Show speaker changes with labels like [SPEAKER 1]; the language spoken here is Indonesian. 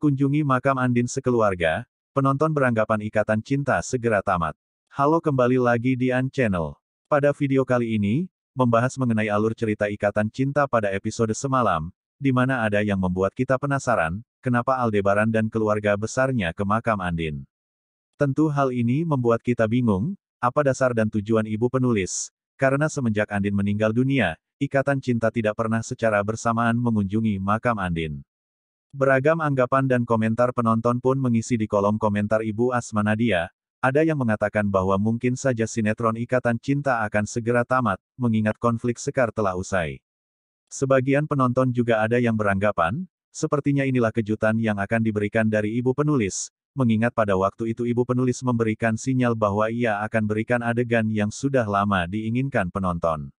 [SPEAKER 1] Kunjungi makam Andin sekeluarga, penonton beranggapan ikatan cinta segera tamat. Halo kembali lagi di An Channel. Pada video kali ini, membahas mengenai alur cerita ikatan cinta pada episode semalam, di mana ada yang membuat kita penasaran, kenapa Aldebaran dan keluarga besarnya ke makam Andin. Tentu hal ini membuat kita bingung, apa dasar dan tujuan ibu penulis, karena semenjak Andin meninggal dunia, ikatan cinta tidak pernah secara bersamaan mengunjungi makam Andin. Beragam anggapan dan komentar penonton pun mengisi di kolom komentar Ibu Asma Nadia, ada yang mengatakan bahwa mungkin saja sinetron Ikatan Cinta akan segera tamat, mengingat konflik Sekar telah usai. Sebagian penonton juga ada yang beranggapan, sepertinya inilah kejutan yang akan diberikan dari ibu penulis, mengingat pada waktu itu ibu penulis memberikan sinyal bahwa ia akan berikan adegan yang sudah lama diinginkan penonton.